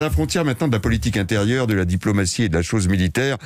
la frontière maintenant de la politique intérieure, de la diplomatie et de la chose militaire,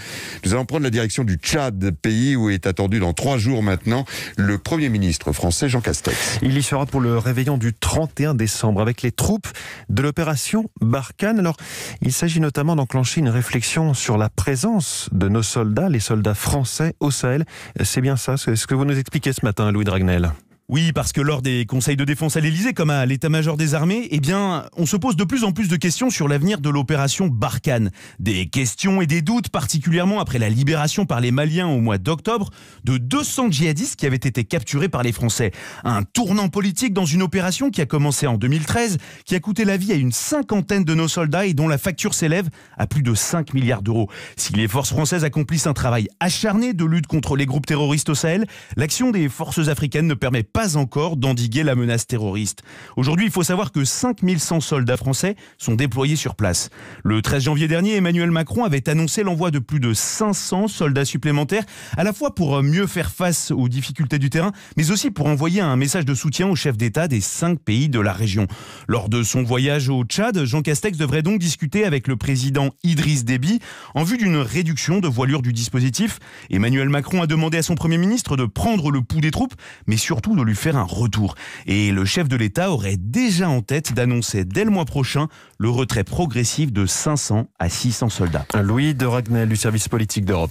nous allons prendre la direction du Tchad, pays où est attendu dans trois jours maintenant le Premier ministre français Jean Castex. Il y sera pour le réveillon du 31 décembre avec les troupes de l'opération Barkhane. Alors, il s'agit notamment d'enclencher une réflexion sur la présence de nos soldats, les soldats français au Sahel. C'est bien ça, c'est ce que vous nous expliquez ce matin, Louis Dragnel. Oui, parce que lors des conseils de défense à l'Elysée, comme à l'état-major des armées, eh bien, on se pose de plus en plus de questions sur l'avenir de l'opération Barkhane. Des questions et des doutes, particulièrement après la libération par les Maliens au mois d'octobre de 200 djihadistes qui avaient été capturés par les Français. Un tournant politique dans une opération qui a commencé en 2013, qui a coûté la vie à une cinquantaine de nos soldats et dont la facture s'élève à plus de 5 milliards d'euros. Si les forces françaises accomplissent un travail acharné de lutte contre les groupes terroristes au Sahel, l'action des forces africaines ne permet pas encore d'endiguer la menace terroriste. Aujourd'hui, il faut savoir que 5100 soldats français sont déployés sur place. Le 13 janvier dernier, Emmanuel Macron avait annoncé l'envoi de plus de 500 soldats supplémentaires, à la fois pour euh, mieux faire face aux difficultés du terrain, mais aussi pour envoyer un message de soutien aux chefs d'État des cinq pays de la région. Lors de son voyage au Tchad, Jean Castex devrait donc discuter avec le président Idriss Déby en vue d'une réduction de voilure du dispositif. Emmanuel Macron a demandé à son Premier ministre de prendre le pouls des troupes, mais surtout de lui faire un retour. Et le chef de l'État aurait déjà en tête d'annoncer dès le mois prochain le retrait progressif de 500 à 600 soldats. Louis de Ragnel du service politique d'Europe.